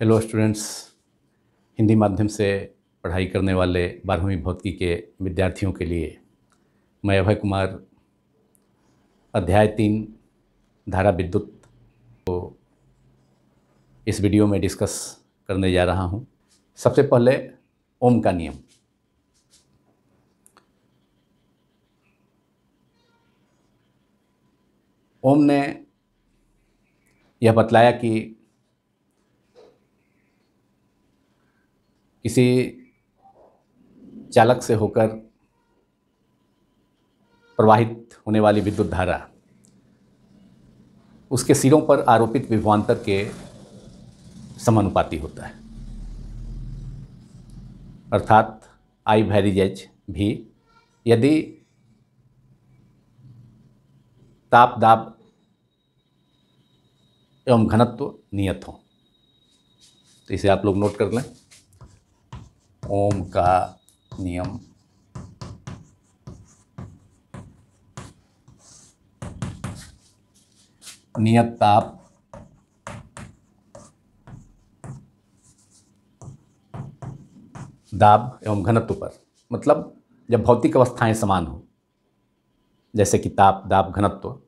hello students Hindi माध्यम से पढ़ाई करने वाले बारहवीं भौतिकी के विद्यार्थियों के लिए मैं अभय कुमार अध्याय तीन धारा विद्युत को इस वीडियो में डिस्कस करने जा रहा हूं सबसे पहले ओम का नियम ओम ने यह बतलाया कि किसी चालक से होकर प्रवाहित होने वाली विद्युत धारा उसके सिरों पर आरोपित विभवान्तर के समानुपाती होता है अर्थात आई वैरिजेज भी यदि ताप दाब एवं घनत्व नियत हो तो इसे आप लोग नोट कर लें ओम का नियम नियत ताप दाब एवं घनत्व पर मतलब जब भौतिक अवस्थाएं समान हो जैसे कि ताप दाब घनत्व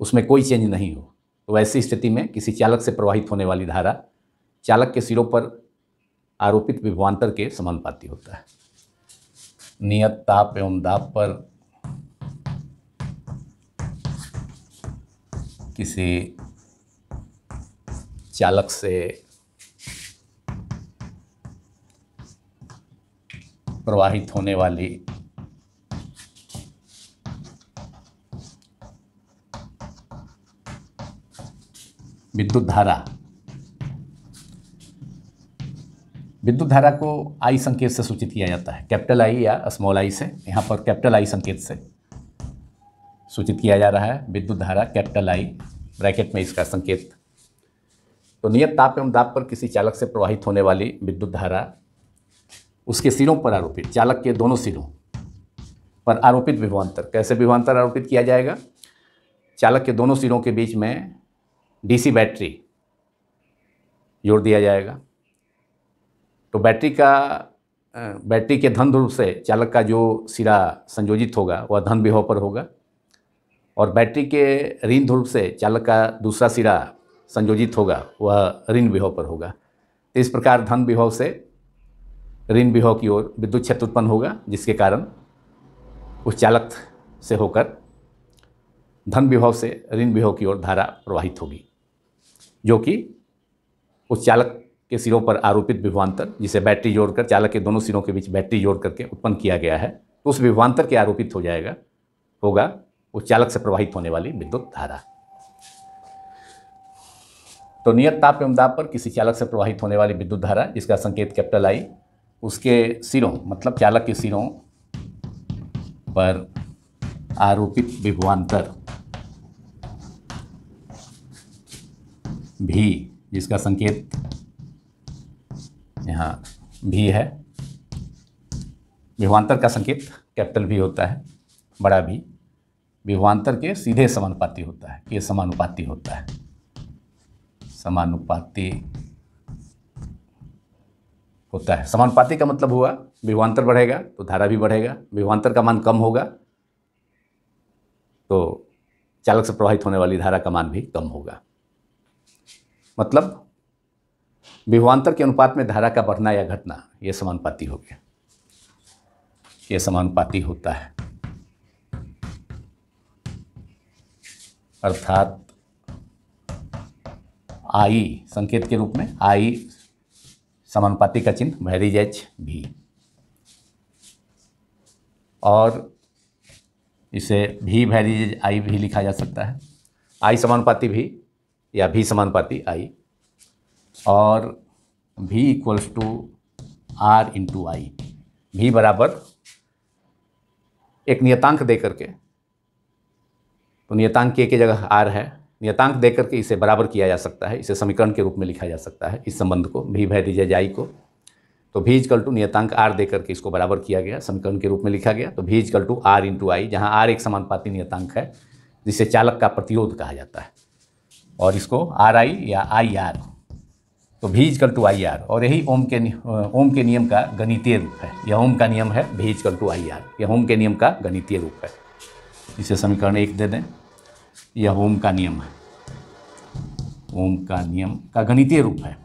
उसमें कोई चेंज नहीं हो तो ऐसी स्थिति में किसी चालक से प्रवाहित होने वाली धारा चालक के सिरों पर आरोपित विभवान्तर के समानुपाती होता है नियत ताप एवं दाप पर किसी चालक से प्रवाहित होने वाली विद्युत धारा विद्युत धारा को आई संकेत से सूचित किया जाता है कैपिटल आई या स्मॉल आई से यहाँ पर कैपिटल आई संकेत से सूचित किया जा रहा है विद्युत धारा कैपिटल आई ब्रैकेट में इसका संकेत तो नियत ताप एवं दाप पर किसी चालक से प्रवाहित होने वाली विद्युत धारा उसके सिरों पर आरोपित चालक के दोनों सिरों पर आरोपित विभवान्तर कैसे विभवान्तर आरोपित किया जाएगा चालक के दोनों सिरों के बीच में डीसी बैटरी जोड़ दिया जाएगा तो बैटरी का बैटरी के धन ध्रुव से चालक का जो सिरा संयोजित होगा वह धन विभव पर होगा और बैटरी के ऋण ध्रुव से चालक का दूसरा सिरा संयोजित होगा वह ऋण विभव पर होगा तो इस प्रकार धन विभव से ऋण विभव की ओर विद्युत क्षेत्र उत्पन्न होगा जिसके कारण उस चालक से होकर धन विभव से ऋण विभव की ओर धारा प्रवाहित होगी जो कि उस चालक के सिरों पर आरोपित विभवान्तर जिसे बैटरी जोड़कर चालक के दोनों सिरों के बीच बैटरी जोड़ करके उत्पन्न किया गया है तो उस विभवान्तर के आरोपित हो जाएगा होगा वो चालक से प्रवाहित होने वाली विद्युत धारा तो नियत ताप एवं दाब पर किसी चालक से प्रवाहित होने वाली विद्युत धारा जिसका संकेत कैपिटल आई उसके सिरों मतलब चालक के सिरों पर आरोपित विभवान्तर भी जिसका संकेत यहाँ भी है विभवान्तर का संकेत कैपिटल भी होता है बड़ा भी विभवान्तर के सीधे समानुपाती होता है ये समानुपाती होता है समानुपाती होता है समानुपाती का मतलब हुआ विभवान्तर बढ़ेगा तो धारा भी बढ़ेगा विभवान्तर का मान कम होगा तो चालक से प्रवाहित होने वाली धारा का मान भी कम होगा मतलब विभवान्तर के अनुपात में धारा का बढ़ना या घटना ये समानुपाती हो गया ये समानुपाती होता है अर्थात आई संकेत के रूप में आई समानुपाती का चिन्ह मैरिज एच भी और इसे भी भैरिज आई भी लिखा जा सकता है आई समानुपाती भी या भी समानुपाती आई और V equals to R into I V बराबर एक नियतांक दे करके तो नियतांक के जगह आर है नियतांक दे करके इसे बराबर किया जा सकता है इसे समीकरण के रूप में लिखा जा सकता है इस संबंध को भी भय दीजिए जाई को तो भी इजकल टू नियतांक आर दे करके इसको बराबर किया गया समीकरण के रूप में लिखा गया तो भी इजकल टू आर इंटू आई जहाँ आर एक समानुपाती नियतांक है जिसे चालक का प्रतिरोध कहा जाता है और इसको आर आई या आई आर तो भी इजकल टू आई आर और यही ओम के ओम के नियम का गणितीय रूप है यह ओम का नियम है भी इजकल टू आई आर यह ओम के नियम का गणितीय रूप है इसे समीकरण एक दे दें यह ओम का नियम है ओम का नियम का गणितीय रूप है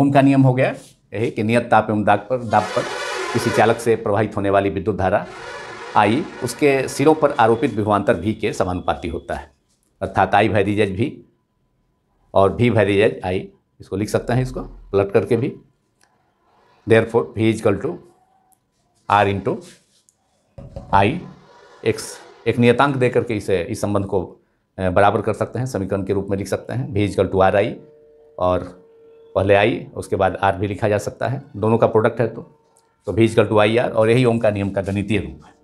ओम का नियम हो गया यही कि नियत ताप एवं दाग पर दाब पर किसी चालक से प्रवाहित होने वाली विद्युत धारा आई उसके सिरों पर आरोपित विभवान्तर भी के समानुपाती होता है अर्थात आई भैरीज भी और भी भैरिजज आई इसको लिख सकते हैं इसको प्लट करके भी देयर फोर वी इजकल टू आर इंटू आई एक्स एक नियतांक दे करके इसे इस संबंध को बराबर कर सकते हैं समीकरण के रूप में लिख सकते हैं वी इजकल टू आर आई और पहले आई उसके बाद आर भी लिखा जा सकता है दोनों का प्रोडक्ट है तो तो वी इजकल टू आई आर और यही ओम का नियम का गणितीय रूप है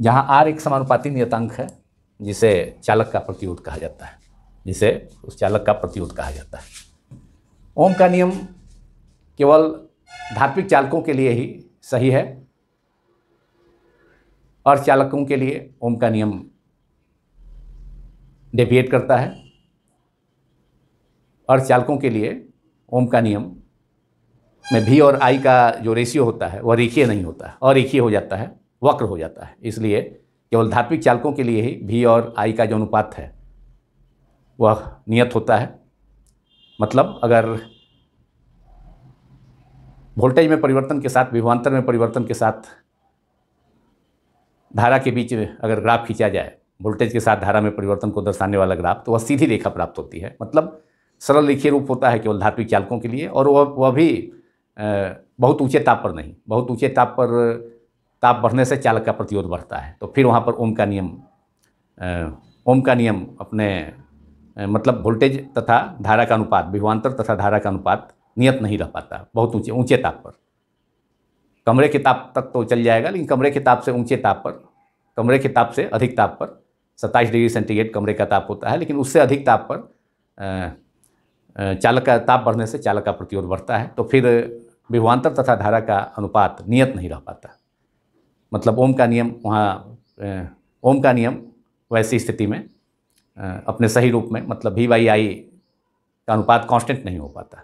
जहाँ आर एक समानुपाती नियतांक है जिसे चालक का प्रतिरोध कहा जाता है जिसे उस चालक का प्रतिरोध कहा जाता है ओम का नियम केवल धार्मिक चालकों के लिए ही सही है और चालकों के लिए ओम का नियम डेविएट करता है और चालकों के लिए ओम का नियम में भी और आई का जो रेशियो होता है वह रेखीय नहीं होता है और रेखीय हो जाता है वक्र हो जाता है इसलिए केवल धार्मिक चालकों के लिए ही भी और आई का जो अनुपात है वह नियत होता है मतलब अगर वोल्टेज में परिवर्तन के साथ विभवान्तर में परिवर्तन के साथ धारा के बीच अगर ग्राफ खींचा जाए वोल्टेज के साथ धारा में परिवर्तन को दर्शाने वाला ग्राफ तो वह सीधी रेखा प्राप्त होती है मतलब सरल रेखीय रूप होता है केवल धात्विक चालकों के लिए और वह वह भी बहुत ऊंचे ताप पर नहीं बहुत ऊंचे ताप पर ताप बढ़ने से चालक का प्रतिरोध बढ़ता है तो फिर वहाँ पर ओम का नियम ओम का नियम अपने मतलब वोल्टेज तथा धारा का अनुपात विभवान्तर तथा धारा का अनुपात नियत नहीं रह पाता बहुत ऊंचे ऊंचे ताप पर कमरे के ताप तक तो चल जाएगा लेकिन कमरे के ताप से ऊंचे ताप पर कमरे के ताप से अधिक ताप पर सत्ताईस डिग्री सेंटीग्रेड कमरे का ताप होता है लेकिन उससे अधिक ताप पर चालक का ताप बढ़ने से चालक का प्रतिरोध बढ़ता है तो फिर विभवान्तर तथा धारा का अनुपात नियत नहीं रह पाता मतलब ओम का नियम वहाँ ओम का नियम वैसी स्थिति में अपने सही रूप में मतलब भी वाई आई का अनुपात कांस्टेंट नहीं हो पाता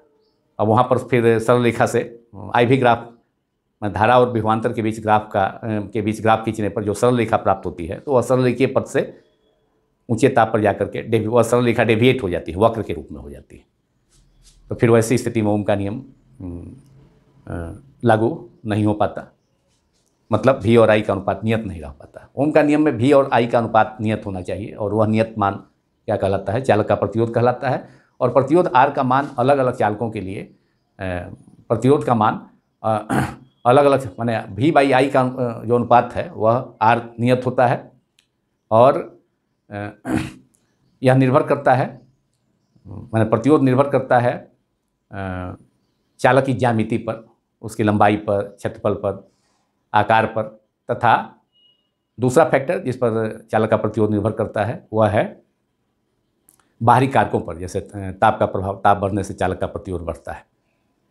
अब वहाँ पर फिर सरल रेखा से आई भी ग्राफ धारा और विभवान्तर के बीच ग्राफ का के बीच ग्राफ खींचने पर जो सरल रेखा प्राप्त होती है तो वह सरल रेखीय पद से ऊंचे ताप पर जाकर के डेवी वह सरल रेखा डेविएट हो जाती है वक्र के रूप में हो जाती है तो फिर वैसी स्थिति में ओम का नियम लागू नहीं हो पाता मतलब भी और आई का अनुपात नियत नहीं रह पाता ओम का नियम में भी और आई का अनुपात नियत होना चाहिए और वह नियत मान क्या कहलाता है चालक का प्रतिरोध कहलाता है और प्रतिरोध आर का मान अलग अलग चालकों के लिए प्रतिरोध का मान अलग अलग माने भी बाई आई का जो अनुपात है वह आर नियत होता है और यह निर्भर करता है माने प्रतिरोध निर्भर करता है चालक की ज्यामिति पर उसकी लंबाई पर क्षेत्रफल पर आकार पर तथा दूसरा फैक्टर जिस पर चालक का प्रतिरोध निर्भर करता है वह है बाहरी कारकों पर जैसे ताप का प्रभाव ताप बढ़ने से चालक का प्रतिरोध बढ़ता है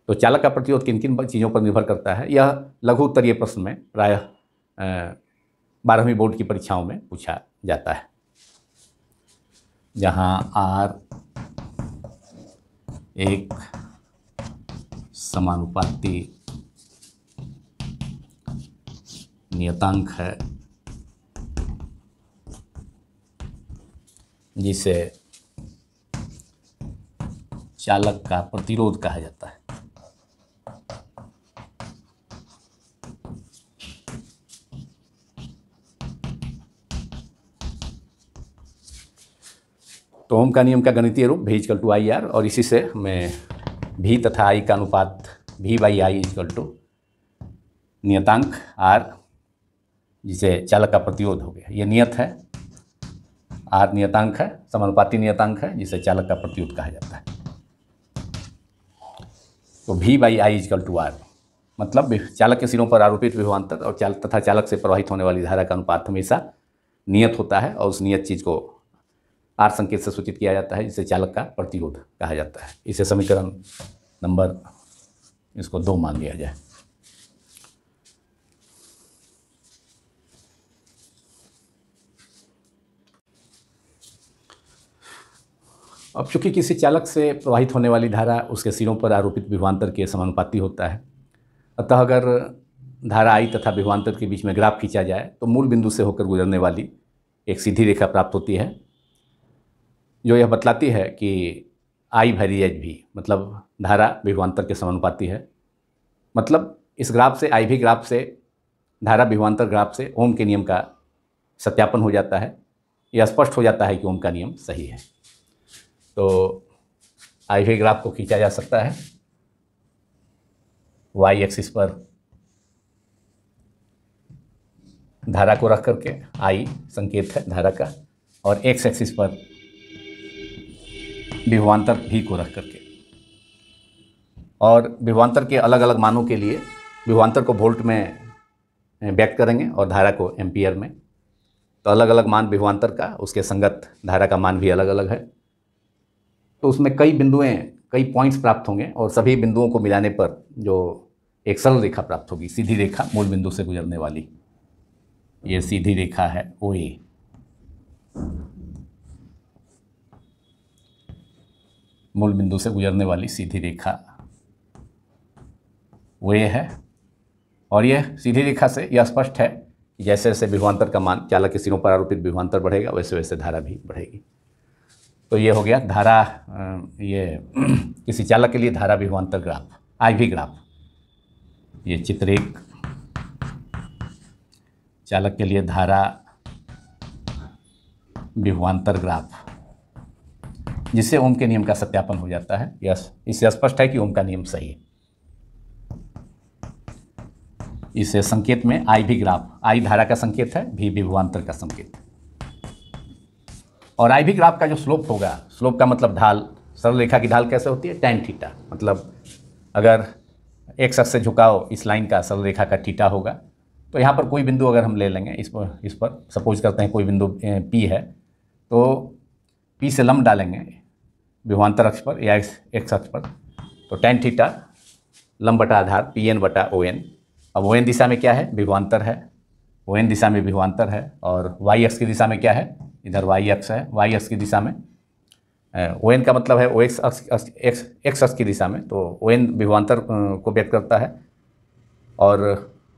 तो चालक का प्रतिरोध किन किन चीज़ों पर निर्भर करता है यह लघु उत्तरीय प्रश्न में प्रायः बारहवीं बोर्ड की परीक्षाओं में पूछा जाता है जहाँ आर एक समानुपाती नियतांक है जिसे चालक का प्रतिरोध कहा जाता है तो ओम का नियम का गणितीय रूप भी इजकल टू आई आर और इसी से हमें भी तथा आई का अनुपात भी बाई आई इजकल टू नियतांक आर जिसे चालक का प्रतिरोध हो गया ये नियत है आर नियतांक है समानुपाती नियतांक है जिसे चालक का प्रतिरोध कहा जाता है तो भी बाई आई इजकल टू आर मतलब चालक के सिरों पर आरोपित विभवान्तर और चालक तथा चालक से प्रवाहित होने वाली धारा का अनुपात हमेशा नियत होता है और उस नियत चीज़ को आर संकेत से सूचित किया जाता है जिसे चालक का प्रतिरोध कहा जाता है इसे समीकरण नंबर इसको दो मान लिया जाए अब चूंकि किसी चालक से प्रवाहित होने वाली धारा उसके सिरों पर आरोपित विभवान्तर के समानुपाती होता है अतः अगर धारा आई तथा विभवान्तर के बीच में ग्राफ खींचा जाए तो मूल बिंदु से होकर गुजरने वाली एक सीधी रेखा प्राप्त होती है जो यह बतलाती है कि आई भरी एच भी मतलब धारा विभवान्तर के समानुपाती है मतलब इस ग्राफ से आई भी ग्राफ से धारा विभवान्तर ग्राफ से ओम के नियम का सत्यापन हो जाता है यह स्पष्ट हो जाता है कि ओम का नियम सही है तो आई वी ग्राफ को खींचा जा सकता है वाई एक्सिस पर धारा को रख करके आई संकेत है धारा का और एक्स एक्सिस पर विभवान्तर भी को रख करके और विभवान्तर के अलग अलग मानों के लिए विभवान्तर को वोल्ट में व्यक्त करेंगे और धारा को एम्पियर में तो अलग अलग मान विभवान्तर का उसके संगत धारा का मान भी अलग अलग है तो उसमें कई बिंदुएँ कई पॉइंट्स प्राप्त होंगे और सभी बिंदुओं को मिलाने पर जो एक सरल रेखा प्राप्त होगी सीधी रेखा मूल बिंदु से गुजरने वाली ये सीधी रेखा है ओ ए मूल बिंदु से गुजरने वाली सीधी रेखा वो ये है और यह सीधी रेखा से यह स्पष्ट है कि जैसे जैसे विभवान्तर का मान चालक के सिरों पर आरोपित विभवांतर बढ़ेगा वैसे वैसे धारा भी बढ़ेगी तो ये हो गया धारा ये किसी चालक के लिए धारा विभवान्तर ग्राफ आई भी ग्राफ ये चित्र एक चालक के लिए धारा विभवान्तर ग्राफ जिससे ओम के नियम का सत्यापन हो जाता है यस इससे स्पष्ट है कि ओम का नियम सही है इसे संकेत में आई भी ग्राफ आई धारा का संकेत है भी विभवान्तर का संकेत है और आई भी ग्राफ का जो स्लोप होगा स्लोप का मतलब ढाल सरल रेखा की ढाल कैसे होती है टैन थीटा मतलब अगर एक शख्स से झुकाओ इस लाइन का सरल रेखा का थीटा होगा तो यहाँ पर कोई बिंदु अगर हम ले लेंगे इस पर इस पर सपोज करते हैं कोई बिंदु पी है तो पी से लम्ब डालेंगे विभवान्तर अक्ष पर या एक एक्स अक्ष पर तो टेन थीटा लम बटा आधार पी एन बटा ओ एन अब ओ एन दिशा में क्या है विभवान्तर है ओ एन दिशा में विभवान्तर है और वाई एक्स की दिशा में क्या है इधर वाई अक्ष है वाई अक्ष की दिशा में ओ एन का मतलब है ओ एक्स अक्ष एक्स एक्स अक्ष की दिशा में तो ओ एन विभवान्तर को व्यक्त करता है और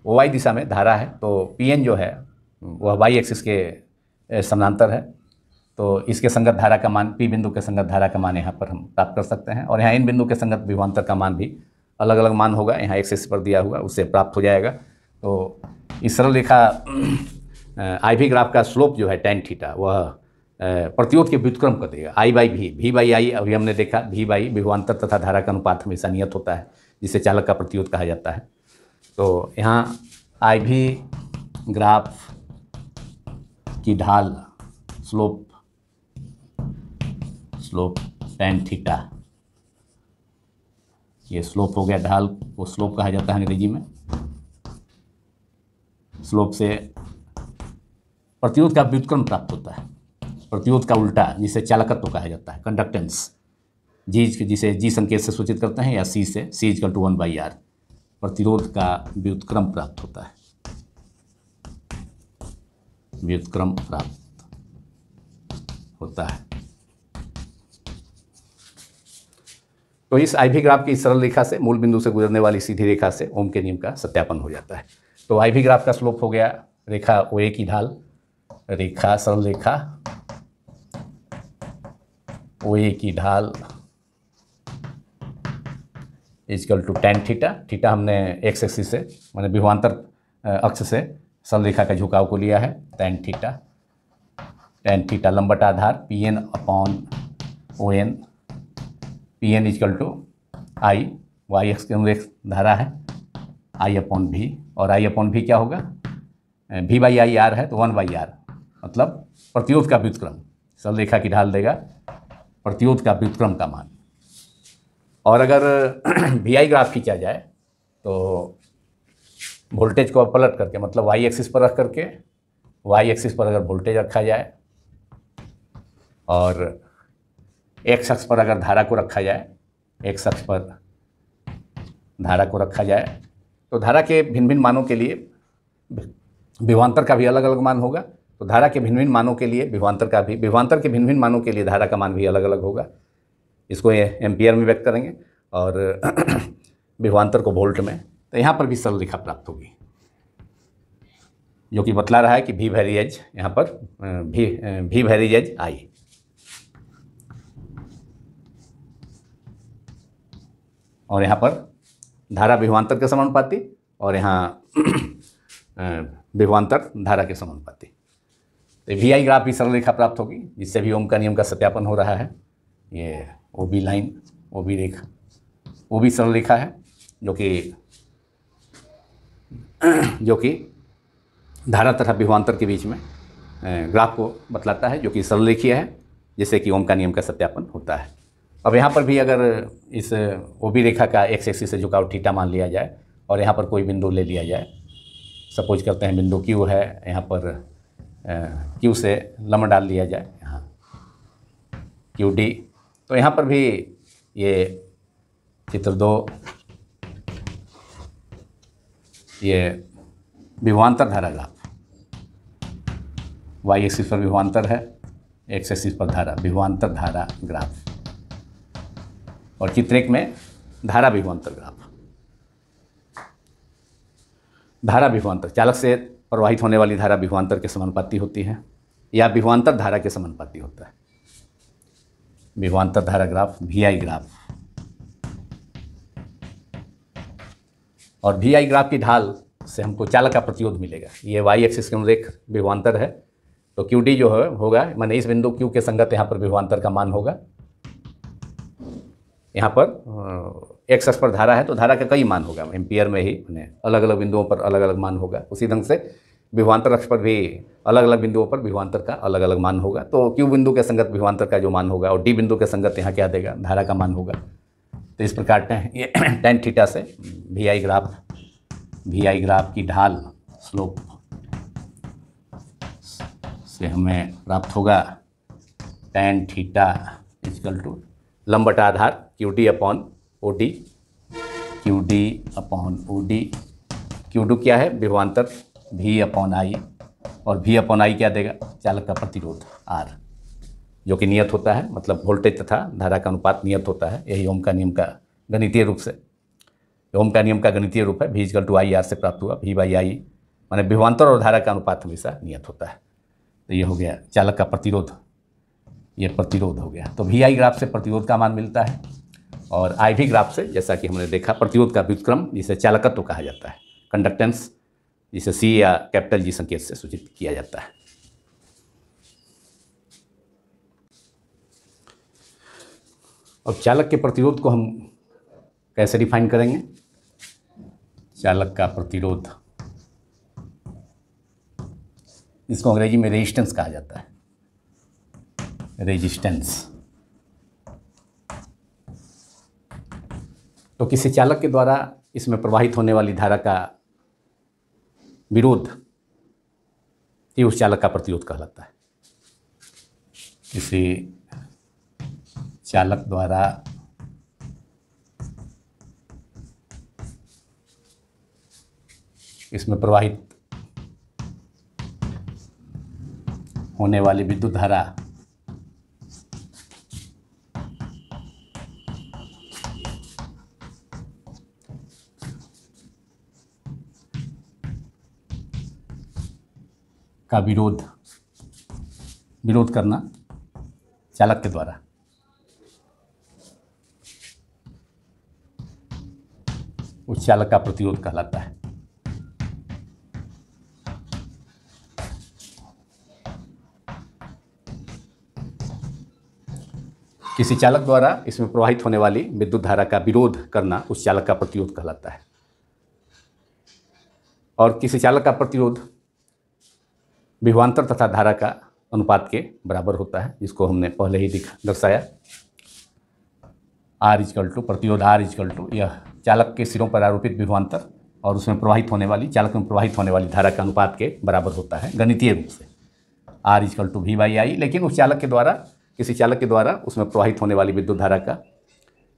ओ वाई दिशा में धारा है तो पी एन जो है वह वाई एक्सिस के समानांतर है तो इसके संगत धारा का मान पी बिंदु के संगत धारा का मान यहाँ पर हम प्राप्त कर सकते हैं और यहाँ इन बिंदु के संगत विभवान्तर का मान भी अलग अलग मान होगा यहाँ एक्सिस पर दिया हुआ उससे प्राप्त हो जाएगा तो इस सरल रेखा आई भी ग्राफ का स्लोप जो है टेन थीटा वह प्रतियोध के व्युतक्रम कर देगा आई बाई भी भी बाई आई अभी हमने देखा भी बाई विभवान्तर तथा धारा का अनुपात हमेशा नियत होता है जिसे चालक का प्रतिरोध कहा जाता है तो यहाँ आई भी ग्राफ की ढाल स्लोप स्लोप टेन थीटा ये स्लोप हो गया ढाल को स्लोप कहा जाता है अंग्रेजी में स्लोप से प्रतिरोध का व्युत्क्रम प्राप्त होता है प्रतिरोध का उल्टा जिसे चालकत्व कहा जाता है कंडक्टेंस जीज जिसे जी संकेत से सूचित करते हैं या सी से सी इजकल टू वन बाई आर प्रतिरोध का व्युत्क्रम प्राप्त होता है व्युत्क्रम प्राप्त होता है तो इस आईवी ग्राफ की सरल रेखा से मूल बिंदु से गुजरने वाली सीधी रेखा से ओम के नियम का सत्यापन हो जाता है तो आईवी ग्राफ का स्लोप हो गया रेखा ओ ए की ढाल रेखा संरेखा ओ ए की ढाल इजकल टू टेन थीटा थीटा हमने एक्स एक्सी से मैंने विभवान्तर अक्ष से संरेखा का झुकाव को लिया है टेन थीटा टेन थीटा लंबट आधार P N upon O N P N इजकल टू आई वाई एक्स के अनुरेख धारा है आई अपॉन भी और आई अपॉन भी क्या होगा भी बाई आई आर है तो वन बाई आर मतलब प्रतिरोध का व्युतक्रम सरल रेखा की ढाल देगा प्रतिरोध का व्युतक्रम का मान और अगर वी आई ग्राफ खींचा जाए तो वोल्टेज को पलट करके मतलब वाई एक्सिस पर रख करके वाई एक्सिस पर अगर वोल्टेज रखा जाए और एक्स अक्ष पर अगर धारा को रखा जाए एक्स अक्ष पर धारा को रखा जाए तो धारा के भिन्न भिन्न मानों के लिए विवांतर का भी अलग अलग मान होगा तो धारा के भिन्न भिन्न मानों के लिए विभवान्तर का भी विभवान्तर के भिन्न भिन्न मानों के लिए धारा का मान भी अलग अलग होगा इसको ये एम्पियर में व्यक्त करेंगे और विभवान्तर को वोल्ट में तो यहाँ पर भी सरल रेखा प्राप्त होगी जो कि बतला रहा है कि भी एज यहाँ पर भी भी एज आई और यहाँ पर धारा विभवान्तर के समानुपाती और यहाँ विभवान्तर धारा के समानुपाती तो वी आई ग्राफ भी सरल रेखा प्राप्त होगी जिससे भी ओम का नियम का सत्यापन हो रहा है ये O B line O B रेखा ओ बी सरल रेखा है जो कि जो कि धारा तथा विभवान्तर के बीच में ग्राफ को बतलाता है जो कि सरल रेखीय है जिससे कि ओम का नियम का सत्यापन होता है अब यहाँ पर भी अगर इस ओ बी रेखा का एक्स एक्सिस से झुकाव ठीटा मान लिया जाए और यहाँ पर कोई बिंदु ले लिया जाए सपोज करते हैं बिंदु क्यू है यहाँ पर क्यू से लम डाल दिया जाए यहाँ क्यू डी तो यहाँ पर भी ये चित्र दो ये विभवान्तर धारा ग्राफ वाई एक्सिस पर विभवान्तर है एक्स एक्सिस पर धारा विभवान्तर धारा ग्राफ और चित्र एक में धारा विभवान्तर ग्राफ धारा विभवान्तर चालक से प्रवाहित होने वाली धारा विभवान्तर के समानुपाती होती है या विभवान्तर धारा के समानुपाती होता है विभवान्तर धारा ग्राफ वी आई ग्राफ और वी आई ग्राफ की ढाल से हमको चालक का प्रतिरोध मिलेगा ये वाई एक्सिस के अनुरेख विभवान्तर है तो क्यू डी जो है होगा मैंने इस बिंदु क्यू के संगत यहाँ पर विभवान्तर का मान होगा यहाँ पर एक्स एक्स पर धारा है तो धारा का कई मान होगा एम्पियर में ही मैंने अलग अलग बिंदुओं पर अलग अलग मान होगा उसी ढंग से विभवांतर अक्ष पर भी अलग अलग बिंदुओं पर विभवांतर का अलग अलग मान होगा तो क्यू बिंदु के संगत विभवांतर का जो मान होगा और डी बिंदु के संगत यहाँ क्या देगा धारा का मान होगा तो इस प्रकार ये टेन थीटा से V I graph V I graph की ढाल स्लोप से हमें प्राप्त होगा टेन थीटा इजकल टू लंबट आधार Q D upon O D Q D upon O D Q D क्या है विभवांतर भी अपॉन आई और भी अपॉन आई क्या देगा चालक का प्रतिरोध आर जो कि नियत होता है मतलब वोल्टेज तथा धारा का अनुपात नियत होता है यही ओम का नियम का गणितीय रूप से ओम का नियम का गणितीय रूप है भी इजकल टू आई आर से प्राप्त हुआ भी बाई आई मैंने विभवान्तर और धारा का अनुपात हमेशा नियत होता है तो ये हो गया चालक का प्रतिरोध ये प्रतिरोध हो गया तो भी आई ग्राफ से प्रतिरोध का मान मिलता है और आई भी ग्राफ से जैसा कि हमने देखा प्रतिरोध का व्युतक्रम जिसे चालकत्व कहा जाता है कंडक्टेंस जिसे सी या कैपिटल जी संकेत से सूचित किया जाता है अब चालक के प्रतिरोध को हम कैसे डिफाइन करेंगे चालक का प्रतिरोध इसको अंग्रेजी में रेजिस्टेंस कहा जाता है रेजिस्टेंस तो किसी चालक के द्वारा इसमें प्रवाहित होने वाली धारा का विरोध ये उस चालक का प्रतिरोध कहलाता है इसी चालक द्वारा इसमें प्रवाहित होने वाली विद्युत धारा का विरोध विरोध करना चालक के द्वारा उस चालक का प्रतिरोध कहलाता है किसी चालक द्वारा इसमें प्रवाहित होने वाली विद्युत धारा का विरोध करना उस चालक का प्रतिरोध कहलाता है और किसी चालक का प्रतिरोध विभवान्तर तथा धारा का अनुपात के बराबर होता है जिसको हमने पहले ही दिखा दर्शाया आर इजकल टू प्रतिरोध आर इजकल टू यह चालक के सिरों पर आरोपित विभवान्तर और उसमें प्रवाहित होने वाली चालक में प्रवाहित होने वाली धारा के अनुपात के बराबर होता है गणितीय रूप से आर इजकल टू वी वाई आई लेकिन उस चालक के द्वारा किसी चालक के द्वारा उसमें प्रवाहित होने वाली विद्युत धारा का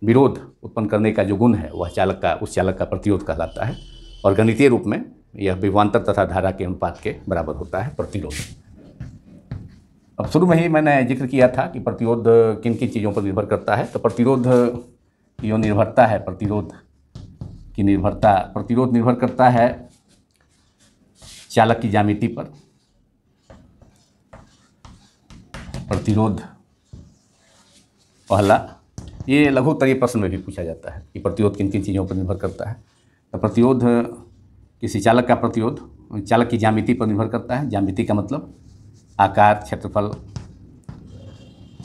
विरोध उत्पन्न करने का जो गुण है वह चालक का उस चालक का प्रतिरोध कहलाता है और गणितीय रूप में यह विवान्तर तथा धारा के अनुपात के बराबर होता है प्रतिरोध अब शुरू में ही मैंने जिक्र किया था कि प्रतिरोध किन किन चीज़ों पर निर्भर करता है तो प्रतिरोध की जो निर्भरता है प्रतिरोध की निर्भरता प्रतिरोध निर्भर करता है चालक की जामिति पर प्रतिरोध पहला ये लघुतरीय प्रश्न में भी पूछा जाता है कि प्रतिरोध किन किन चीज़ों पर निर्भर करता है तो प्रतिरोध किसी चालक का प्रतिरोध चालक की जामिति पर निर्भर करता है जामिति का मतलब आकार क्षेत्रफल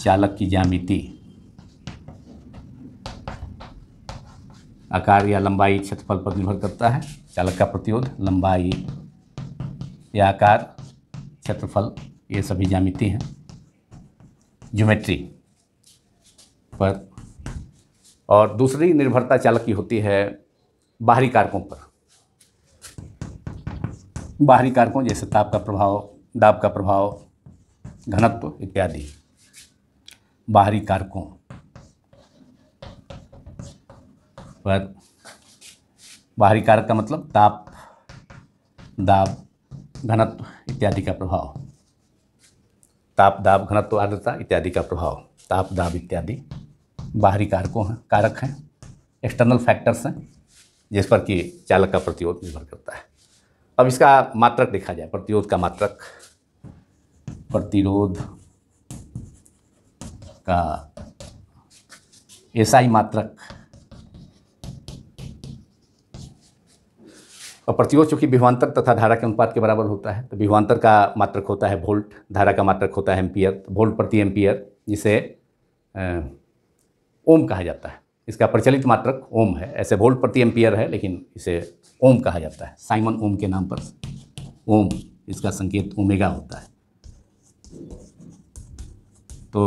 चालक की जामिति आकार या लंबाई क्षेत्रफल पर निर्भर करता है चालक का प्रतिरोध लंबाई या आकार क्षेत्रफल ये सभी जामिति हैं ज्योमेट्री पर और दूसरी निर्भरता चालक की होती है बाहरी कारकों पर बाहरी कारकों जैसे ताप का प्रभाव दाब का प्रभाव घनत्व इत्यादि बाहरी कारकों पर बाहरी कारक का मतलब ताप दाब घनत्व इत्यादि का प्रभाव ताप दाब घनत्व आर्द्रता इत्यादि का प्रभाव ताप दाब इत्यादि बाहरी कारकों हैं कारक हैं एक्सटर्नल फैक्टर्स हैं जिस पर कि चालक का प्रतिरोध निर्भर करता है अब इसका मात्रक देखा जाए प्रतिरोध का मात्रक प्रतिरोध का एसआई मात्रक और प्रतिरोध चूंकि विभवान्तर तथा धारा के अनुपात के बराबर होता है तो विभवान्तर का मात्रक होता है वोल्ट धारा का मात्रक होता है एम्पियर वोल्ट प्रति एम्पियर जिसे ओम कहा जाता है इसका प्रचलित मात्रक ओम है ऐसे वोल्ट प्रति एम्पियर है लेकिन इसे ओम कहा जाता है साइमन ओम के नाम पर ओम इसका संकेत ओमेगा होता है तो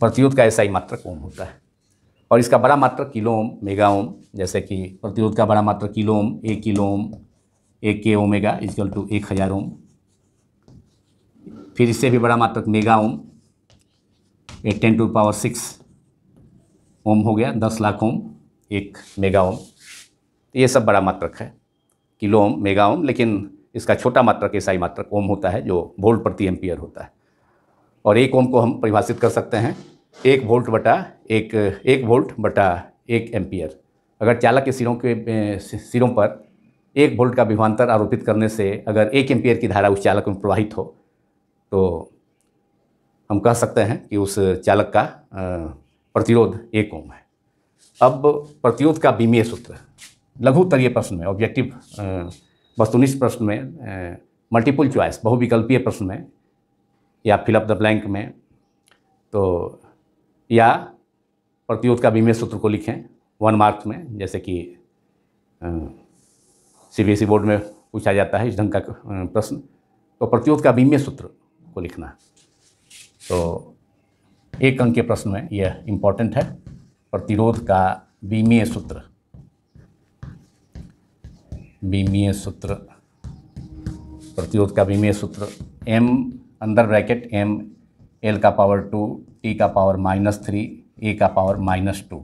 प्रतिरोध का ऐसा ही मात्रक ओम होता है और इसका बड़ा मात्र किलो ओम मेगा ओम जैसे कि प्रतिरोध का बड़ा मात्र किलो ओम एक किलो ओम एक के ओमेगा इजकल टू एक हज़ार ओम फिर इससे भी बड़ा मात्र mega ohm at ten to power six ohm हो गया दस लाख ओम एक मेगा ओम ये सब बड़ा मात्रक है किलो ओम मेगा ओम लेकिन इसका छोटा मात्रक ही मात्रक ओम होता है जो वोल्ट प्रति एम्पियर होता है और एक ओम को हम परिभाषित कर सकते हैं एक वोल्ट बटा एक एक वोल्ट बटा एक एम्पियर अगर चालक के सिरों के सिरों पर एक वोल्ट का विभांतर आरोपित करने से अगर एक एम्पियर की धारा उस चालक में प्रवाहित हो तो हम कह सकते हैं कि उस चालक का प्रतिरोध एक ओम है अब प्रतिरोध का बीमीय सूत्र लघुतरीय प्रश्न में ऑब्जेक्टिव वस्तुनिष्ठ प्रश्न में मल्टीपल चॉइस बहुविकल्पीय प्रश्न में या फिलअप द ब्लैंक में तो या प्रतिरोध का बीमीय सूत्र को लिखें वन मार्क्स में जैसे कि C B S E board में पूछा जाता है इस ढंग का प्रश्न तो प्रतिरोध का बीमीय सूत्र को लिखना तो एक अंक के प्रश्न में यह इंपॉर्टेंट है प्रतिरोध का बीमीय सूत्र बीमीय सूत्र प्रतिरोध का बीमीय सूत्र एम अंदर ब्रैकेट एम एल का पावर टू टी का पावर माइनस थ्री ए का पावर माइनस टू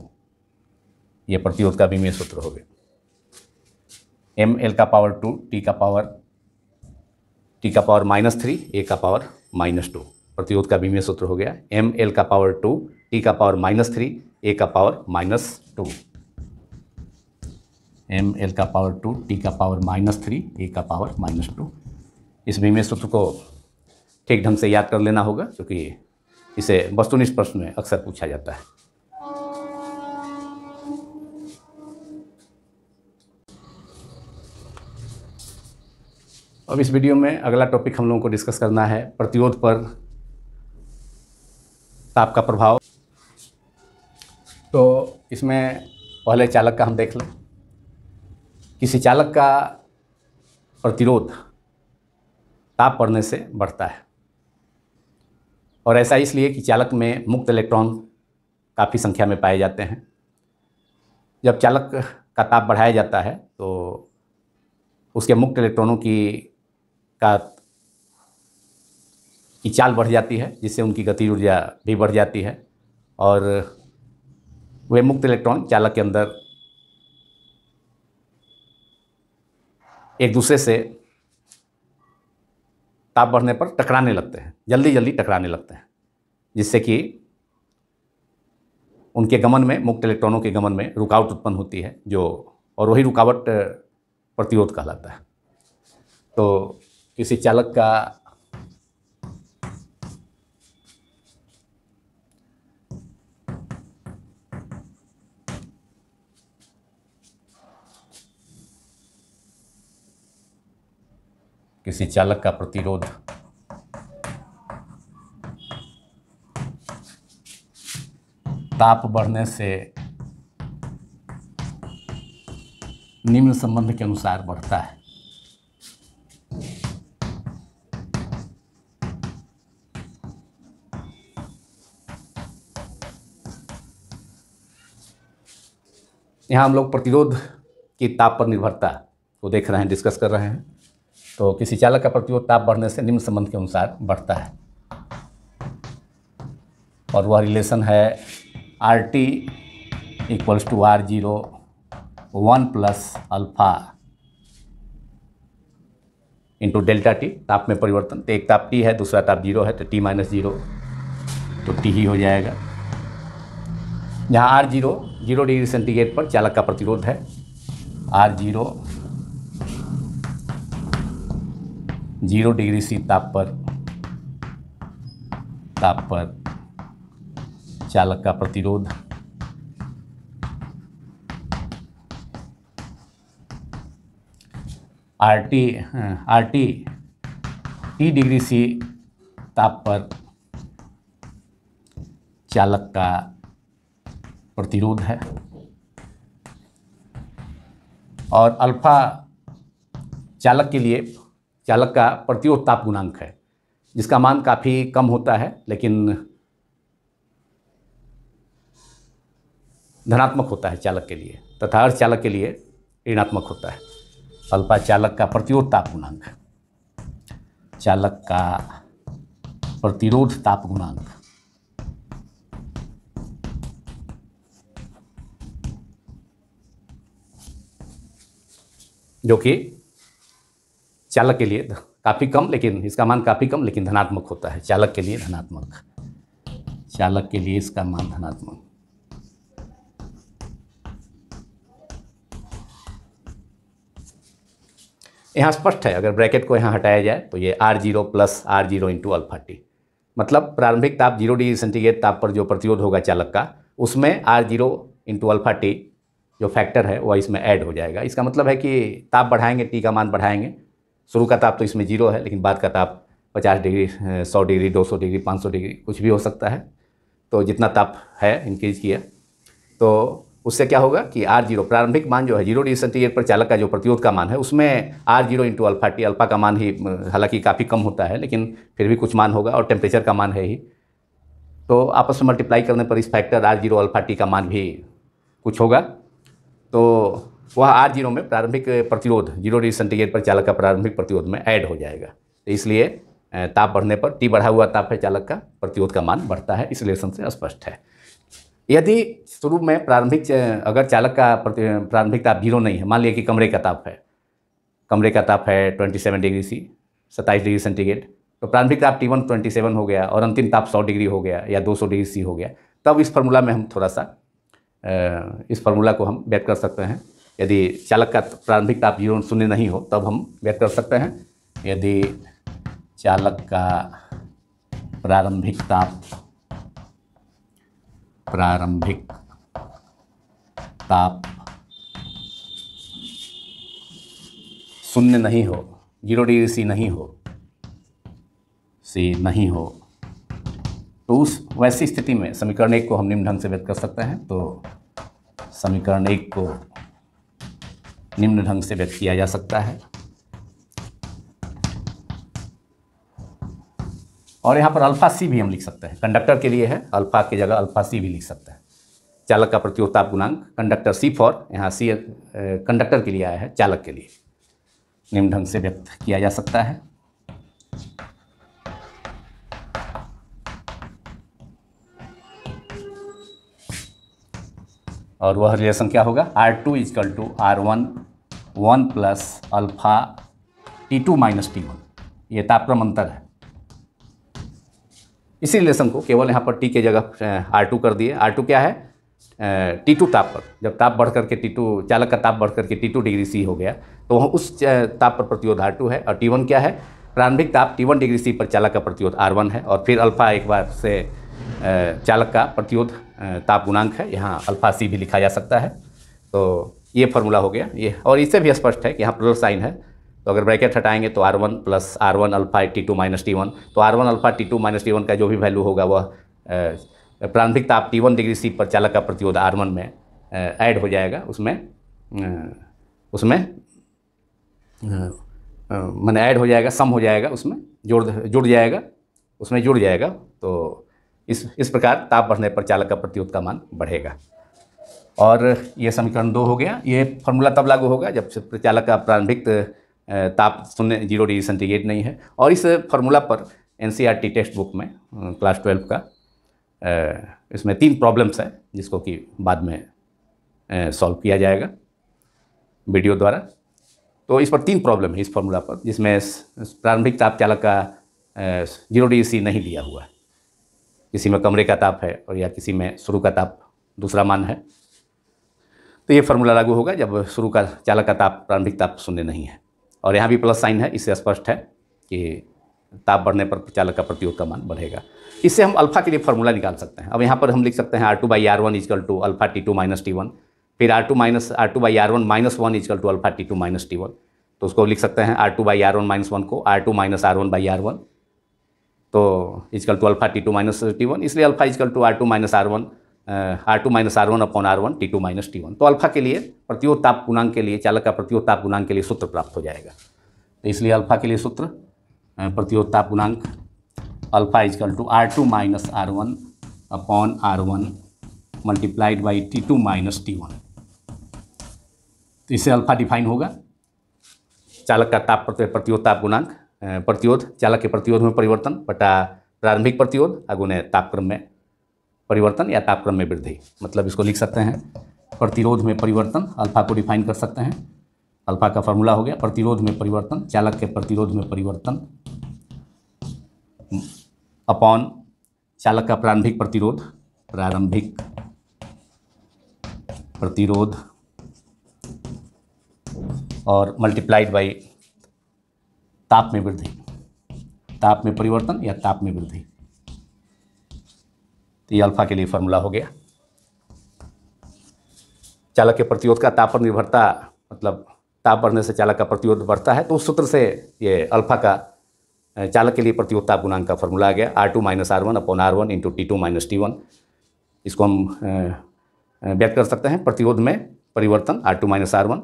यह प्रतिरोध का बीमीय सूत्र हो गया एम एल का पावर टू टी का पावर टी का पावर माइनस थ्री ए का पावर माइनस टू प्रतिरोध का विमीय सूत्र हो गया एम एल का पावर टू टी का पावर माइनस थ्री ए का power minus two M L का पावर टू टी का पावर माइनस थ्री ए का पावर माइनस टू इस विमीय सूत्र को ठीक ढंग से याद कर लेना होगा क्योंकि इसे वस्तुनिष्ठ प्रश्न में अक्सर पूछा जाता है अब इस वीडियो में अगला टॉपिक हम लोगों को डिस्कस करना है प्रतिरोध पर ताप का प्रभाव तो इसमें पहले चालक का हम देख लें किसी चालक का प्रतिरोध ताप पड़ने से बढ़ता है और ऐसा इसलिए कि चालक में मुक्त इलेक्ट्रॉन काफ़ी संख्या में पाए जाते हैं जब चालक का ताप बढ़ाया जाता है तो उसके मुक्त इलेक्ट्रॉनों की का की चाल बढ़ जाती है जिससे उनकी गति ऊर्जा भी बढ़ जाती है और वे मुक्त इलेक्ट्रॉन चालक के अंदर एक दूसरे से ताप बढ़ने पर टकराने लगते हैं जल्दी जल्दी टकराने लगते हैं जिससे कि उनके गमन में मुक्त इलेक्ट्रॉनों के गमन में रुकावट उत्पन्न होती है जो और वही रुकावट प्रतिरोध कहलाता है तो किसी चालक का किसी चालक का प्रतिरोध ताप बढ़ने से निम्न संबंध के अनुसार बढ़ता है यहां हम लोग प्रतिरोध की ताप पर निर्भरता को देख रहे हैं डिस्कस कर रहे हैं तो किसी चालक का प्रतिरोध ताप बढ़ने से निम्न संबंध के अनुसार बढ़ता है और वह रिलेशन है R T equals to R zero one plus alpha into delta T ताप में परिवर्तन तो एक ताप टी है दूसरा ताप जीरो है तो टी माइनस जीरो तो टी ही हो जाएगा जहाँ R zero zero degree centigrade पर चालक का प्रतिरोध है R zero zero degree C ताप पर ताप पर चालक का प्रतिरोध R T R T T degree C ताप पर चालक का प्रतिरोध है और अल्फा चालक के लिए चालक का प्रतिरोध ताप गुणांक है जिसका मान काफ़ी कम होता है लेकिन धनात्मक होता है चालक के लिए तथा अर्ध चालक के लिए ऋणात्मक होता है अल्पा चालक का प्रतिरोध ताप गुणांक चालक का प्रतिरोध ताप गुणांक जो कि चालक के लिए काफ़ी कम लेकिन इसका मान काफ़ी कम लेकिन धनात्मक होता है चालक के लिए धनात्मक चालक के लिए इसका मान धनात्मक यहाँ स्पष्ट है अगर ब्रैकेट को यहाँ हटाया जाए तो ये R zero plus R zero into alpha T मतलब प्रारंभिक ताप जीरो डिग्री सेंटीग्रेड ताप पर जो प्रतिरोध होगा चालक का उसमें R zero into alpha T जो फैक्टर है वह इसमें ऐड हो जाएगा इसका मतलब है कि ताप बढ़ाएंगे टी का मान बढ़ाएंगे शुरू का ताप तो इसमें जीरो है लेकिन बाद का ताप पचास डिग्री सौ डिग्री दो सौ डिग्री पाँच सौ डिग्री कुछ भी हो सकता है तो जितना ताप है इंक्रीज किया तो उससे क्या होगा कि आर जीरो प्रारंभिक मान जो है जीरो डिग्री सेंटीग्रेड पर चालक का जो प्रतिरोध का मान है उसमें R zero into alpha T alpha का मान ही हालांकि काफ़ी कम होता है लेकिन फिर भी कुछ मान होगा और टेम्परेचर का मान है ही तो आपस में मल्टीप्लाई करने पर इस factor R zero alpha T का मान भी कुछ होगा तो वह आर जीरो में प्रारंभिक प्रतिरोध जीरो डिग्री सेंटीग्रेड पर चालक का प्रारंभिक प्रतिरोध में ऐड हो जाएगा तो इसलिए ताप बढ़ने पर टी बढ़ा हुआ ताप है चालक का प्रतिरोध का मान बढ़ता है इस रिलेशन से स्पष्ट है यदि शुरू में प्रारंभिक अगर चालक का प्रारंभिक ताप जीरो नहीं है मान लिया कि कमरे का ताप है कमरे का ताप है ट्वेंटी सेवन डिग्री सी सत्ताईस डिग्री सेंटीग्रेड तो प्रारंभिक ताप टी वन ट्वेंटी सेवन हो गया और अंतिम ताप सौ डिग्री हो गया या दो सौ डिग्री सी हो गया तब इस फार्मूला में हम थोड़ा सा इस फार्मूला को हम व्यक्त कर सकते हैं यदि चालक का प्रारंभिक ताप जीरो शून्य नहीं हो तब हम व्यक्त कर सकते हैं यदि चालक का प्रारंभिक ताप प्रारंभिक ताप शून्य नहीं हो जीरो डिग्री सी नहीं हो सी नहीं हो तो उस वैसी स्थिति में समीकरण एक को हम निम्न ढंग से व्यक्त कर सकते हैं तो समीकरण एक को निम्न ढंग से व्यक्त किया जा सकता है और यहाँ पर अल्फ़ा सी भी हम लिख सकते हैं कंडक्टर के लिए है अल्फ़ा की जगह अल्फ़ा सी भी लिख सकते हैं चालक का प्रतियोगताप गुणांक कंडक्टर सी फॉर यहाँ सी कंडक्टर के लिए आया है चालक के लिए निम्न ढंग से व्यक्त किया जा सकता है और वह रिलेशन क्या होगा R two is equal to R one one plus alpha T two minus T one ये तापक्रम अंतर है इसी रिलेशन को केवल यहाँ पर टी के जगह आर टू कर दिए आर टू क्या है टी टू ताप पर जब ताप बढ़ करके टी टू चालक का ताप बढ़ करके टी टू डिग्री सी हो गया तो वह उस ताप पर प्रतिरोध आर टू है और टी वन क्या है प्रारंभिक ताप टी वन डिग्री सी पर चालक का प्रतिरोध आर वन है और फिर अल्फा एक बार से चालक का प्रतिरोध ताप गुणांक है यहाँ अल्फा सी भी लिखा जा सकता है तो ये फॉर्मूला हो गया ये और इससे भी स्पष्ट है कि यहाँ प्लस साइन है तो अगर ब्रैकेट हटाएंगे तो R one plus R one alpha T two minus T one तो R one alpha T two minus T one का जो भी वैल्यू होगा वह प्रारंभिक ताप टी वन डिग्री सी पर चालक का प्रतिरोध आर वन में ऐड हो जाएगा उसमें उसमें मैंने ऐड हो जाएगा सम हो जाएगा उसमें जुड़ जुड़ जाएगा उसमें जुड़ जाएगा तो इस इस प्रकार ताप बढ़ने पर चालक का प्रतिरोध का मान बढ़ेगा और ये समीकरण दो हो गया ये फॉर्मूला तब लागू होगा जब चालक का प्रारंभिक ताप शून्य जीरो डिग्री सेंटीग्रेड नहीं है और इस फार्मूला पर एन e टेक्स्ट बुक में क्लास ट्वेल्व का इसमें तीन प्रॉब्लम्स हैं जिसको कि बाद में सॉल्व किया जाएगा वीडियो द्वारा तो इस पर तीन प्रॉब्लम है इस फॉर्मूला पर जिसमें प्रारंभिक ताप चालक का जीरो डी सी नहीं लिया हुआ है किसी में कमरे का ताप है और या किसी में शुरू का ताप दूसरा मान है तो ये फार्मूला लागू होगा जब शुरू का चालक का ताप प्रारंभिक ताप शून्य नहीं है और यहाँ भी प्लस साइन है इससे स्पष्ट है कि ताप बढ़ने पर चालक का प्रतियोग का मान बढ़ेगा इससे हम अल्फा के लिए फार्मूला निकाल सकते हैं अब यहाँ पर हम लिख सकते हैं R two by R one इजकल to alpha T two minus T one फिर R two minus R two by R one minus one इजकल to alpha T two minus T one तो उसको लिख सकते हैं R two by R one minus one को R two minus R one by R one तो इजकल to alpha T two minus T one इसलिए अल्फा इजकल to R two minus R one R two minus R one upon R one T two minus T one तो alpha के लिए प्रतियोताप गुणांक के लिए चालक का प्रतियोगताप गुणांक के लिए सूत्र प्राप्त हो जाएगा तो इसलिए अल्फा के लिए सूत्र प्रतियोताप गुणांक अल्फा इजकल to R two minus R one upon R one multiplied by T two minus T one तो इससे अल्फा डिफाइन होगा चालक का ताप प्रतियोताप गुणांक प्रतिरोध चालक के प्रतिरोध में परिवर्तन बटा प्रारंभिक प्रतिरोध आगुने तापक्रम में परिवर्तन या तापक्रम में वृद्धि मतलब इसको लिख सकते हैं प्रतिरोध में परिवर्तन अल्फा को डिफाइन कर सकते हैं अल्फा का फॉर्मूला हो गया प्रतिरोध में परिवर्तन चालक के प्रतिरोध में परिवर्तन अपॉन चालक का प्रारंभिक प्रतिरोध प्रारंभिक प्रतिरोध और मल्टीप्लाइड बाई ताप में वृद्धि ताप में परिवर्तन या ताप में वृद्धि तो ये अल्फा के लिए फॉर्मूला हो गया चालक के प्रतिरोध का ताप पर निर्भरता मतलब ताप बढ़ने से चालक का प्रतिरोध बढ़ता है तो उस सूत्र से ये अल्फा का चालक के लिए प्रतिरोध ताप गुणांक का फॉर्मूला आ गया R two minus R one upon R one into T two minus T one इसको हम व्यक्त कर सकते हैं प्रतिरोध में परिवर्तन R two minus R one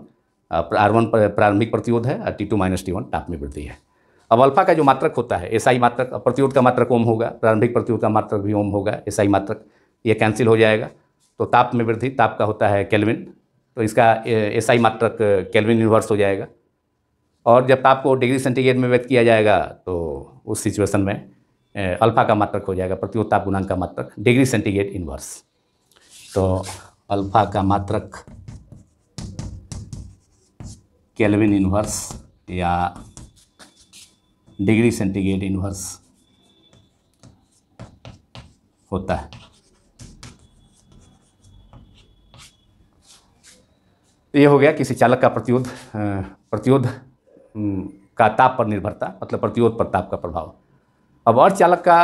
R one प्रारंभिक प्रतिरोध है और T two minus T one टाप में वृद्धि है अब अल्फा का जो मात्रक होता है आई मात्रक प्रतिरोध का मात्रक ओम होगा प्रारंभिक प्रतिरोध का मात्रक भी ओम होगा आई मात्रक ये कैंसिल हो जाएगा तो ताप में वृद्धि ताप का होता है केल्विन तो इसका आई मात्रक केल्विन इन्वर्स हो जाएगा और जब ताप को डिग्री सेंटीग्रेड में व्यक्त किया जाएगा तो उस सिचुएशन में अल्फा का मात्रक हो जाएगा प्रतिरोध ताप गुणांक का मात्रक डिग्री सेंटीग्रेड इन्वर्स तो अल्फा का मात्रक केल्विन इन्वर्स या डिग्री सेंटीग्रेड इन्वर्स होता है ये हो गया किसी चालक का प्रतिरोध प्रतिरोध का ताप पर निर्भरता मतलब प्रतिरोध पर ताप का प्रभाव अब और चालक का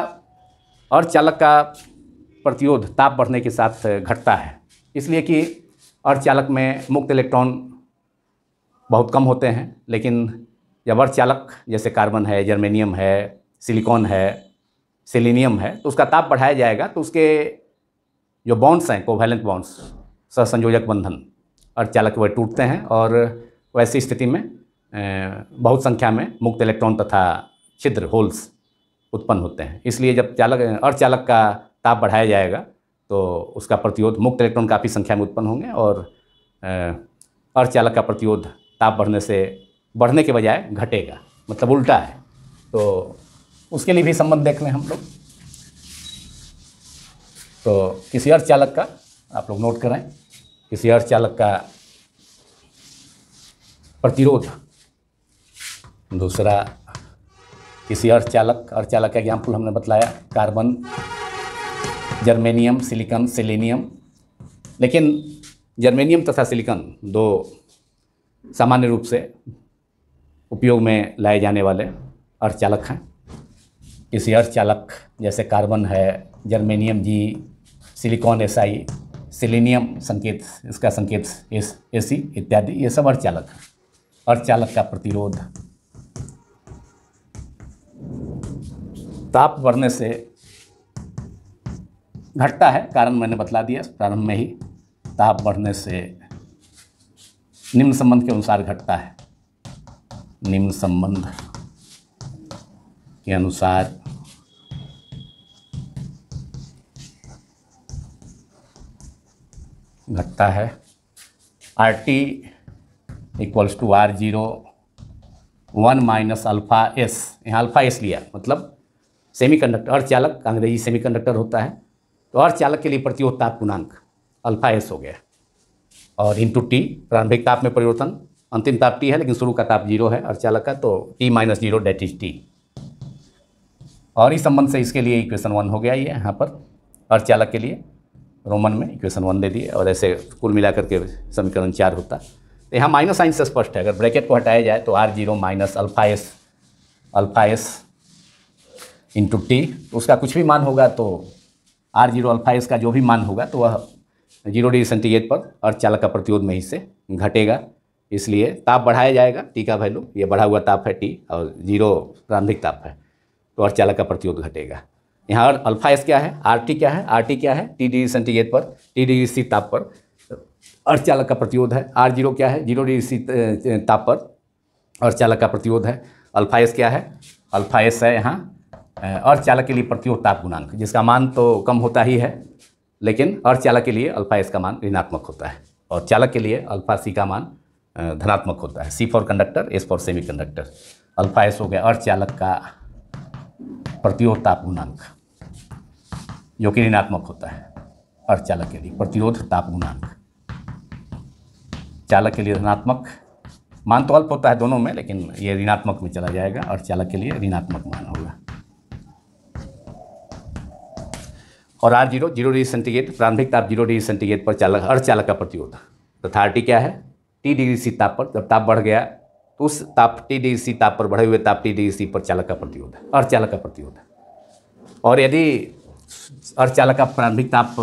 और चालक का प्रतिरोध ताप बढ़ने के साथ घटता है इसलिए कि और चालक में मुक्त इलेक्ट्रॉन बहुत कम होते हैं लेकिन जबर चालक जैसे कार्बन है जर्मेनियम है सिलिकॉन है सिलीनियम है तो उसका ताप बढ़ाया जाएगा तो उसके जो बॉन्ड्स हैं कोवैलेंट बॉन्ड्स सहसंयोजक बंधन और चालक वह टूटते हैं और वैसी स्थिति में बहुत संख्या में मुक्त इलेक्ट्रॉन तथा छिद्र होल्स उत्पन्न होते हैं इसलिए जब चालक अर्धचालक का ताप बढ़ाया जाएगा तो उसका प्रतिरोध मुक्त इलेक्ट्रॉन काफ़ी संख्या में उत्पन्न होंगे और अर्धचालक का प्रतिरोध ताप बढ़ने से बढ़ने के बजाय घटेगा मतलब उल्टा है तो उसके लिए भी संबंध देख लें हम लोग तो किसी अर्थ चालक का आप लोग नोट करें किसी अर्थ चालक का प्रतिरोध दूसरा किसी चालक अर्थ चालक का एग्जाम्पल हमने बतलाया कार्बन जर्मेनियम सिलिकन सेलेनियम लेकिन जर्मेनियम तथा सिलिकन दो सामान्य रूप से उपयोग में लाए जाने वाले अर्थचालक हैं किसी अर्थचालक जैसे कार्बन है germanium G silicon S I selenium संकेत इसका संकेत एस एसी इत्यादि ये सब अर्थचालक हैं अर्थचालक का प्रतिरोध ताप बढ़ने से घटता है कारण मैंने बतला दिया प्रारंभ में ही ताप बढ़ने से निम्न संबंध के अनुसार घटता है निम्न संबंध के अनुसार घटता है R T equals to R zero one minus alpha S यहाँ अल्फ़ा एस लिया मतलब सेमीकंडक्टर चालक अंग्रेजी सेमीकंडक्टर होता है तो चालक के लिए प्रतियोत्ताप गुणांक अल्फ़ा एस हो गया और इंटू टी प्रारंभिक ताप में परिवर्तन अंतिम ताप टी है लेकिन शुरू का ताप जीरो है और चालक का तो T minus zero that is T और इस संबंध से इसके लिए इक्वेशन वन हो गया ये यहाँ पर और चालक के लिए रोमन में इक्वेशन वन दे दिए और ऐसे कुल मिलाकर के समीकरण चार होता तो यहाँ माइनस साइन से स्पष्ट है अगर ब्रैकेट को हटाया जाए तो R zero minus alpha S alpha S into T उसका कुछ भी मान होगा तो आर जीरो अल्फा एस का जो भी मान होगा तो वह जीरो डिग्री सेंटीग्रेड पर और चालक का प्रतिरोध में ही से घटेगा इसलिए ताप बढ़ाया जाएगा टी का वैल्यू ये बढ़ा हुआ ताप है टी और जीरो प्रारंभिक ताप है तो और चालक का प्रतिरोध घटेगा यहाँ अल्फा एस क्या है आर टी क्या है आर टी क्या है टी डिग्री सेंटीग्रेड पर टी डिग्री सी ताप पर और चालक का प्रतिरोध है आर जीरो क्या है जीरो डिग्री सी ताप पर और चालक का प्रतिरोध है अल्फा एस क्या है अल्फा एस है यहाँ और चालक के लिए प्रतिरोध ताप गुणांक जिसका मान तो कम होता ही है लेकिन हर चालक के लिए अल्फ़ा एस का मान ऋणात्मक होता है और चालक के लिए अल्फ़ा सी का मान धनात्मक होता है C for conductor S for semiconductor alpha S हो गया अर्ध चालक का प्रतिरोध ताप गुणांक जो कि ऋणात्मक होता है अर्ध चालक के लिए प्रतिरोध ताप गुणांक चालक के लिए धनात्मक मान तो अल्प होता है दोनों में लेकिन ये ऋणात्मक में चला जाएगा और चालक के लिए ऋणात्मक मान होगा और R zero zero degree centigrade प्रारंभिक ताप जीरो डिग्री सेंटीग्रेड पर चालक अर्धचालक का प्रतिरोध तथा आर टी क्या है टी डिग्री सी ताप पर जब ताप बढ़ गया तो उस ताप टी डिग्री सी ताप पर बढ़े हुए ताप टी डिग्री सी पर चालक का प्रतिरोध अर्धचालक का प्रतिरोध और यदि अर्धचालक का प्रारंभिक ताप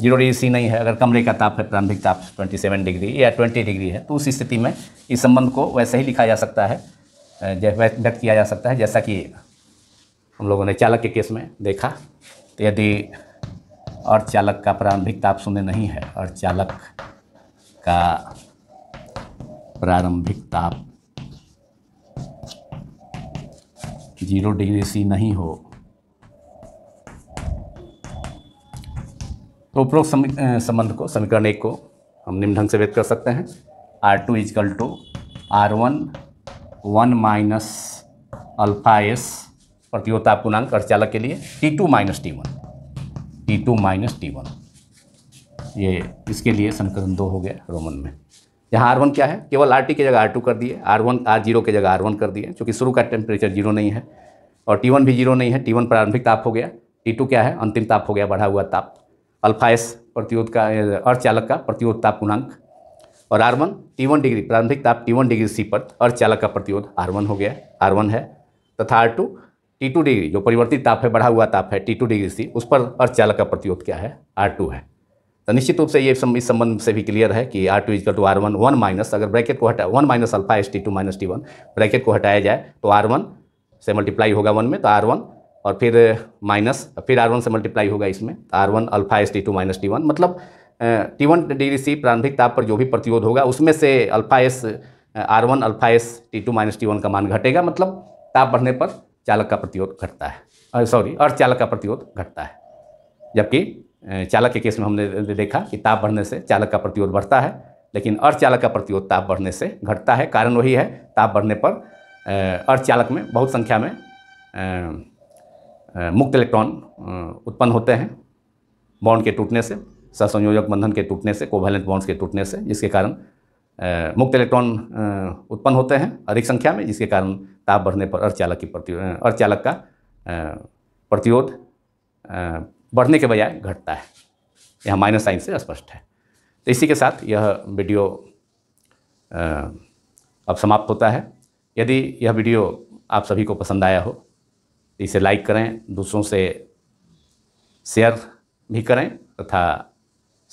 जीरो डिग्री सी नहीं है अगर कमरे का ताप है प्रारंभिक ताप ट्वेंटी सेवन डिग्री या ट्वेंटी डिग्री है तो उस स्थिति में इस संबंध को वैसे ही लिखा जा सकता है व्यक्त किया जा सकता है जैसा कि हम लोगों ने चालक के केस में देखा तो यदि और चालक का प्रारंभिक ताप सुने नहीं है और चालक का प्रारंभिक ताप जीरो डिग्री सी नहीं हो तो उपरोक्त संबंध को समीकरण एक को हम निम्न ढंग से व्यक्त कर सकते हैं R two is equal to R one one minus alpha S प्रतियोगिता पूर्णांक चालक के लिए T two minus T one T two minus T one ये इसके लिए समीकरण दो हो गया रोमन में यहाँ आर वन क्या है केवल आर टी की जगह आर टू कर दिए आर वन आर जीरो की जगह आर वन कर दिए चूँकि शुरू का टेम्परेचर जीरो नहीं है और टी वन भी जीरो नहीं है टी वन प्रारंभिक ताप हो गया टी टू क्या है अंतिम ताप हो गया बढ़ा हुआ ताप अल्फा एस प्रतियोध का अर्थ चालक का प्रतियोध ताप गुणांक और R one T one degree प्रारंभिक ताप टी वन डिग्री सी पर अर्थ चालक का प्रतियोध आर वन हो गया आर वन है तथा R two T two degree जो परिवर्तित ताप है बढ़ा हुआ ताप है टी टू डिग्री सी उस पर चालक का प्रतिरोध क्या है आर टू है तो निश्चित रूप से ये सम, इस संबंध से भी क्लियर है कि R two is equal to R one one minus अगर ब्रैकेट को हटा one minus alpha S T two minus T one bracket को हटाया जाए तो आर वन से मल्टीप्लाई होगा वन में तो आर वन और फिर माइनस फिर आर वन से मल्टीप्लाई होगा इसमें तो R one alpha S T two minus T one मतलब टी वन डिग्री सी प्रारंभिक ताप पर जो भी प्रतिरोध होगा उसमें से alpha S R one alpha S T two minus T one का मान घटेगा मतलब ताप बढ़ने पर चालक का प्रतिरोध घटता है सॉरी अर्थ चालक का प्रतिरोध घटता है जबकि चालक के केस में हमने देखा कि ताप बढ़ने से चालक का प्रतिरोध बढ़ता है लेकिन अर्धचालक का प्रतिरोध ताप बढ़ने से घटता है कारण वही है ताप बढ़ने पर अर्धचालक में बहुत संख्या में मुक्त इलेक्ट्रॉन उत्पन्न होते हैं बॉन्ड के टूटने से ससंयोजक बंधन के टूटने से कोवैलेंट बॉन्ड्स के टूटने से जिसके कारण मुक्त इलेक्ट्रॉन उत्पन्न होते हैं अधिक संख्या में जिसके कारण ताप बढ़ने पर अर्धचालक की प्रति चालक का प्रतिरोध बढ़ने के बजाय घटता है यह माइनस साइन से स्पष्ट है तो इसी के साथ यह वीडियो अब समाप्त होता है यदि यह वीडियो आप सभी को पसंद आया हो तो इसे लाइक करें दूसरों से शेयर भी करें तथा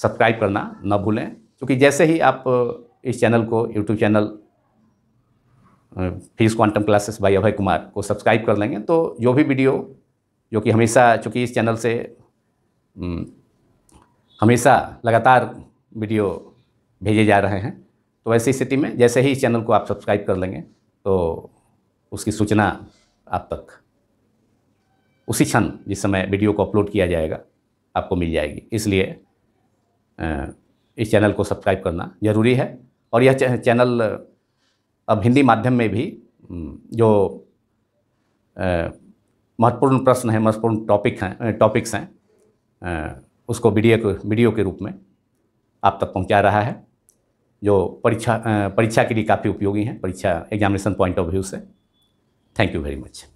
सब्सक्राइब करना न भूलें क्योंकि जैसे ही आप इस चैनल को यूट्यूब चैनल फीस क्वांटम क्लासेस भाई अभय कुमार को सब्सक्राइब कर लेंगे तो जो भी वीडियो जो कि हमेशा चूँकि इस चैनल से हम्म, हमेशा लगातार वीडियो भेजे जा रहे हैं तो ऐसी स्थिति में जैसे ही इस चैनल को आप सब्सक्राइब कर लेंगे तो उसकी सूचना आप तक उसी क्षण जिस समय वीडियो को अपलोड किया जाएगा आपको मिल जाएगी इसलिए इस चैनल को सब्सक्राइब करना ज़रूरी है और यह चैनल अब हिंदी माध्यम में भी जो महत्वपूर्ण प्रश्न हैं महत्वपूर्ण टॉपिक हैं टॉपिक्स हैं उसको वीडियो के वीडियो के रूप में आप तक पहुंचा रहा है जो परीक्षा परीक्षा के लिए काफ़ी उपयोगी हैं परीक्षा एग्जामिनेशन पॉइंट ऑफ व्यू से थैंक यू वेरी मच